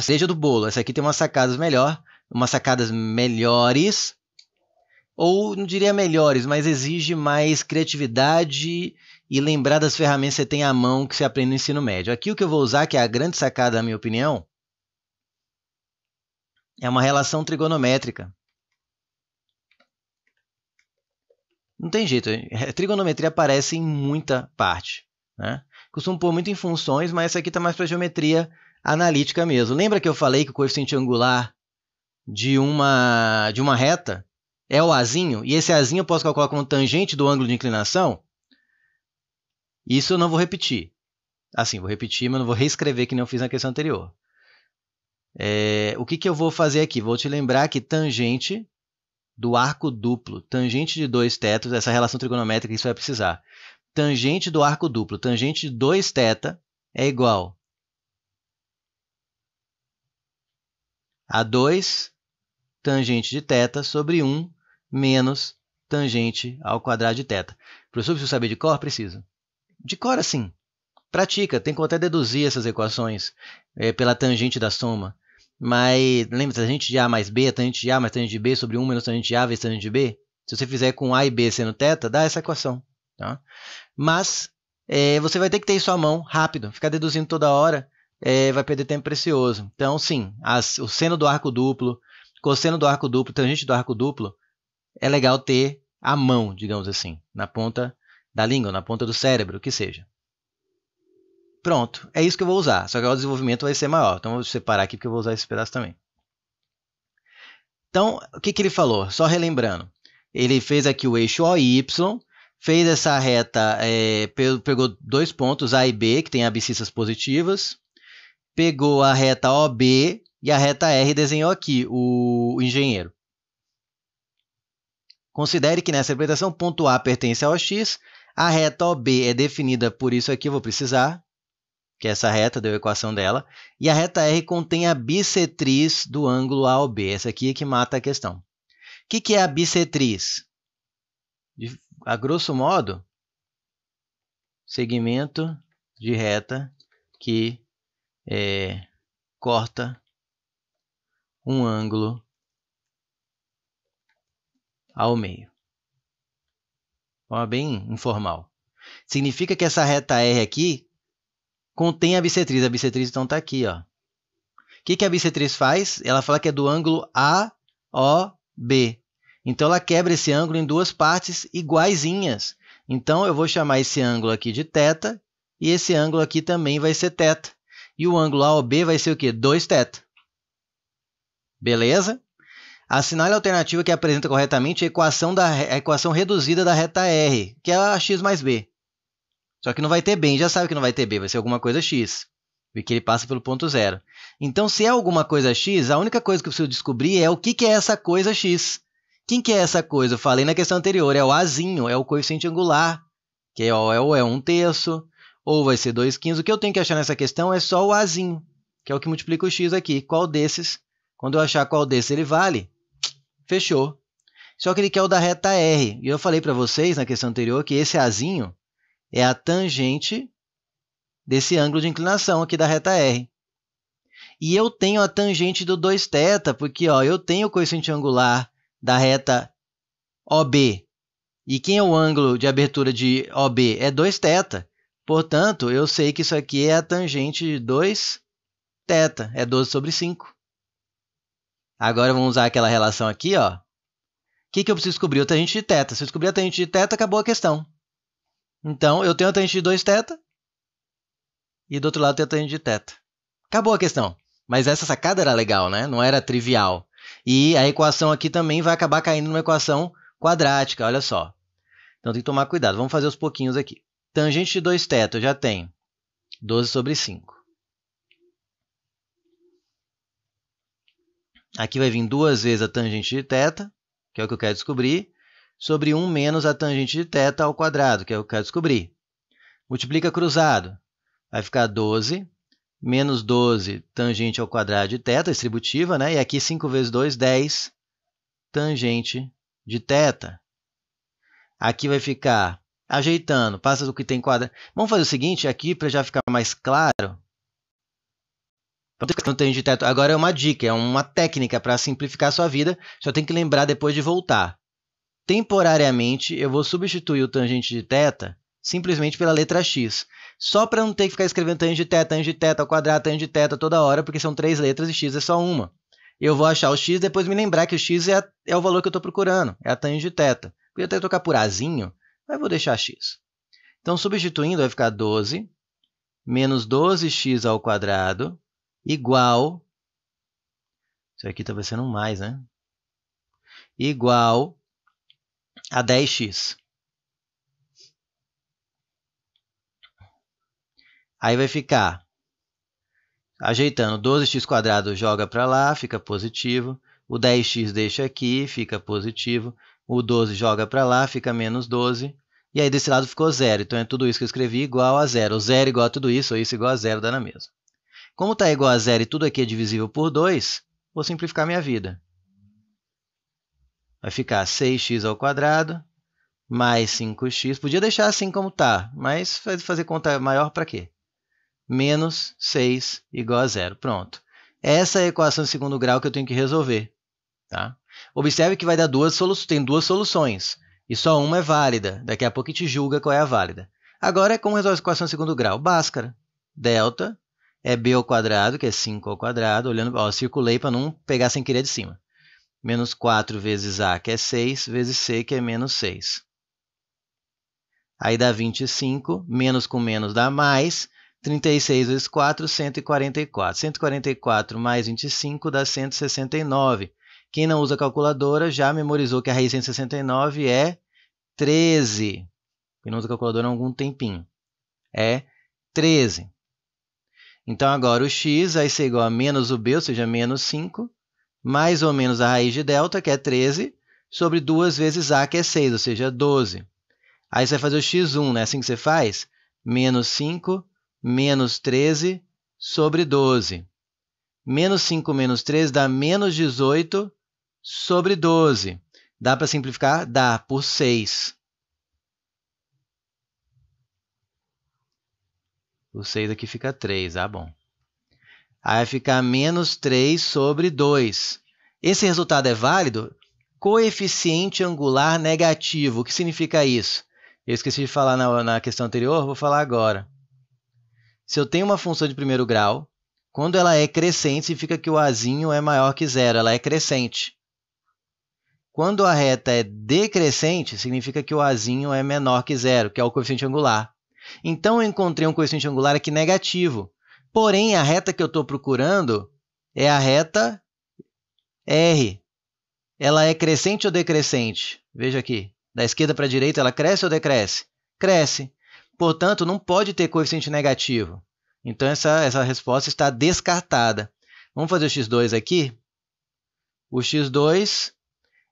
seja cereja do bolo. Essa aqui tem umas sacadas melhor, umas sacadas melhores, ou não diria melhores, mas exige mais criatividade e lembrar das ferramentas que você tem à mão que você aprende no ensino médio. Aqui o que eu vou usar, que é a grande sacada, na minha opinião, é uma relação trigonométrica. Não tem jeito, é, trigonometria aparece em muita parte. Né? Costumo pôr muito em funções, mas essa aqui está mais para geometria analítica mesmo. Lembra que eu falei que o coeficiente angular de uma, de uma reta é o azinho? E esse azinho eu posso calcular como tangente do ângulo de inclinação? Isso eu não vou repetir. Assim, vou repetir, mas não vou reescrever que nem eu fiz na questão anterior. É, o que, que eu vou fazer aqui? Vou te lembrar que tangente do arco duplo, tangente de dois tetos, essa relação trigonométrica que você vai precisar. Tangente do arco duplo, tangente de 2 teta é igual A2 tangente de θ sobre 1 menos tangente ao quadrado de θ. Professor, preciso saber de cor? Preciso. De cor, sim. Pratica, tem como até deduzir essas equações é, pela tangente da soma. Mas lembra, tangente de A mais B, tangente de A mais tangente de B sobre 1 menos tangente de A vezes tangente de B? Se você fizer com A e B sendo θ, dá essa equação. Tá? Mas é, você vai ter que ter isso à mão, rápido, ficar deduzindo toda hora é, vai perder tempo precioso. Então, sim, as, o seno do arco duplo, cosseno do arco duplo, tangente do arco duplo, é legal ter a mão, digamos assim, na ponta da língua, na ponta do cérebro, o que seja. Pronto, é isso que eu vou usar. Só que o desenvolvimento vai ser maior. Então, eu vou separar aqui porque eu vou usar esse pedaço também. Então, o que, que ele falou? Só relembrando. Ele fez aqui o eixo OY, fez essa reta, é, pegou dois pontos A e B, que tem abscissas positivas, pegou a reta OB e a reta R desenhou aqui o, engenheiro. Considere que nessa representação ponto A pertence ao X, a reta OB é definida por isso aqui, eu vou precisar, que é essa reta, deu a equação dela, e a reta R contém a bissetriz do ângulo B, essa aqui é que mata a questão. O que, que é a bissetriz? A grosso modo, segmento de reta que é, corta um ângulo ao meio. Forma bem informal. Significa que essa reta R aqui contém a bissetriz. A bissetriz então está aqui. Ó. O que, que a bissetriz faz? Ela fala que é do ângulo AOB. Então ela quebra esse ângulo em duas partes iguaizinhas. Então eu vou chamar esse ângulo aqui de θ e esse ângulo aqui também vai ser θ. E o ângulo AOB vai ser o quê? 2 θ. Beleza? Assinale a alternativa que apresenta corretamente a equação, da, a equação reduzida da reta R, que é a x mais b. Só que não vai ter b, a já sabe que não vai ter b, vai ser alguma coisa x, porque ele passa pelo ponto zero. Então, se é alguma coisa x, a única coisa que eu preciso descobrir é o que, que é essa coisa x. Quem que é essa coisa? Eu falei na questão anterior, é o azinho, é o coeficiente angular, que é, o é, é um terço, ou vai ser 2,15. O que eu tenho que achar nessa questão é só o azinho, que é o que multiplica o x aqui. Qual desses? Quando eu achar qual desses ele vale, fechou. Só que ele quer o da reta r. E eu falei para vocês na questão anterior que esse azinho é a tangente desse ângulo de inclinação aqui da reta r. E eu tenho a tangente do 2 θ, porque ó, eu tenho o coeficiente angular da reta OB. E quem é o ângulo de abertura de OB? É 2 θ. Portanto, eu sei que isso aqui é a tangente de 2 θ, é 12 sobre 5. Agora vamos usar aquela relação aqui, ó. O que, que eu preciso descobrir? A tangente de θ. Se eu descobrir a tangente de θ, acabou a questão. Então, eu tenho a tangente de 2 θ e do outro lado tenho a tangente de θ. Acabou a questão. Mas essa sacada era legal, né? Não era trivial. E a equação aqui também vai acabar caindo numa equação quadrática, olha só. Então tem que tomar cuidado. Vamos fazer os pouquinhos aqui. Tangente de 2 θ eu já tenho. 12 sobre 5. Aqui vai vir duas vezes a tangente de θ, que é o que eu quero descobrir, sobre 1 menos a tangente de θ ao quadrado, que é o que eu quero descobrir. Multiplica cruzado. Vai ficar 12 menos 12 tangente ao quadrado de θ, distributiva, né? E aqui 5 vezes 2, 10 tangente de θ. Aqui vai ficar ajeitando, passa do que tem quadra. Vamos fazer o seguinte aqui para já ficar mais claro. Não tem de teto. Agora é uma dica, é uma técnica para simplificar a sua vida. Só tem que lembrar depois de voltar. Temporariamente, eu vou substituir o tangente de teta simplesmente pela letra x. Só para não ter que ficar escrevendo tangente de teta, tangente de teta, ao quadrado, tangente de teta toda hora, porque são três letras e x é só uma. Eu vou achar o x depois me lembrar que o x é, a, é o valor que eu estou procurando, é a tangente de teta. Podia até tocar por azinho, mas vou deixar x. Então, substituindo, vai ficar 12 menos 12x ao quadrado igual. Isso aqui estava tá sendo um mais, né? Igual a 10x. Aí vai ficar ajeitando 12x quadrado joga para lá, fica positivo. O 10x deixa aqui, fica positivo o 12 joga para lá, fica menos 12, e aí desse lado ficou zero. Então é tudo isso que eu escrevi igual a zero. O zero é igual a tudo isso, ou isso é igual a zero, dá na mesma. Como está igual a zero e tudo aqui é divisível por 2, vou simplificar minha vida. Vai ficar 6x ao quadrado mais 5x. Podia deixar assim como está, mas fazer conta maior para quê? Menos 6 igual a zero. Pronto. Essa é a equação de segundo grau que eu tenho que resolver. Tá? Observe que vai dar duas soluções, tem duas soluções e só uma é válida. Daqui a pouco a gente julga qual é a válida. Agora é como resolve a equação de segundo grau. Báscara. Delta é b ao quadrado, que é 5 ao quadrado, olhando, ó, circulei para não pegar sem querer de cima. Menos 4 vezes a, que é 6, vezes c, que é menos 6. Aí dá 25, menos com menos dá mais, 36 vezes 4, 144. 144 mais 25 dá 169. Quem não usa calculadora já memorizou que a raiz de 169 é 13. Quem não usa calculadora há algum tempinho. É 13. Então, agora o x vai ser igual a menos o b, ou seja, menos 5, mais ou menos a raiz de delta, que é 13, sobre 2 vezes a, que é 6, ou seja, 12. Aí você vai fazer o x1, né? Assim que você faz, menos 5, menos 13, sobre 12. Menos 5 menos 13 dá menos 18 sobre 12. Dá para simplificar? Dá, por 6. o 6 aqui fica 3, ah bom. Aí vai ficar menos 3 sobre 2. Esse resultado é válido? Coeficiente angular negativo. O que significa isso? Eu esqueci de falar na, na questão anterior, vou falar agora. Se eu tenho uma função de primeiro grau, quando ela é crescente, significa que o azinho é maior que zero, ela é crescente. Quando a reta é decrescente, significa que o azinho é menor que zero, que é o coeficiente angular. Então eu encontrei um coeficiente angular aqui negativo. Porém, a reta que eu estou procurando é a reta R. Ela é crescente ou decrescente? Veja aqui. Da esquerda para a direita, ela cresce ou decresce? Cresce. Portanto, não pode ter coeficiente negativo. Então, essa, essa resposta está descartada. Vamos fazer o x2 aqui. O x2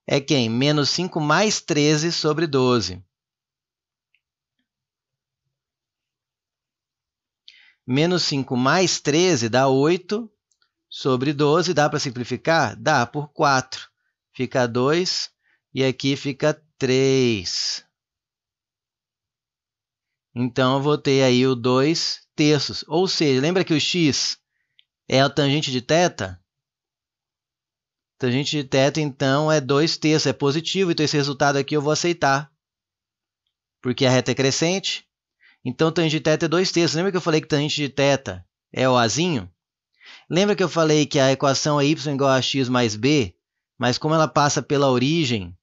é quem? Menos 5 mais 13 sobre 12. Menos 5 mais 13 dá 8 sobre 12. Dá para simplificar? Dá, por 4. Fica 2 e aqui fica 3. Então, eu vou ter aí o 2 terços. Ou seja, lembra que o x é a tangente de θ? a gente teta, então, é 2 terços, é positivo, então esse resultado aqui eu vou aceitar. Porque a reta é crescente. Então, tangente de teta é 2 terços. Lembra que eu falei que tangente de teta é o azinho? Lembra que eu falei que a equação é y igual a x mais b? Mas como ela passa pela origem,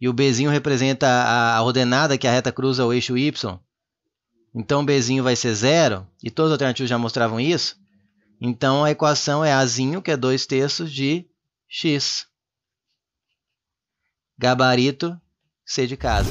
e o bzinho representa a ordenada que é a reta cruza o eixo y, então o bzinho vai ser zero, e todas as alternativas já mostravam isso, então a equação é azinho, que é 2 terços de X. Gabarito, C de casa.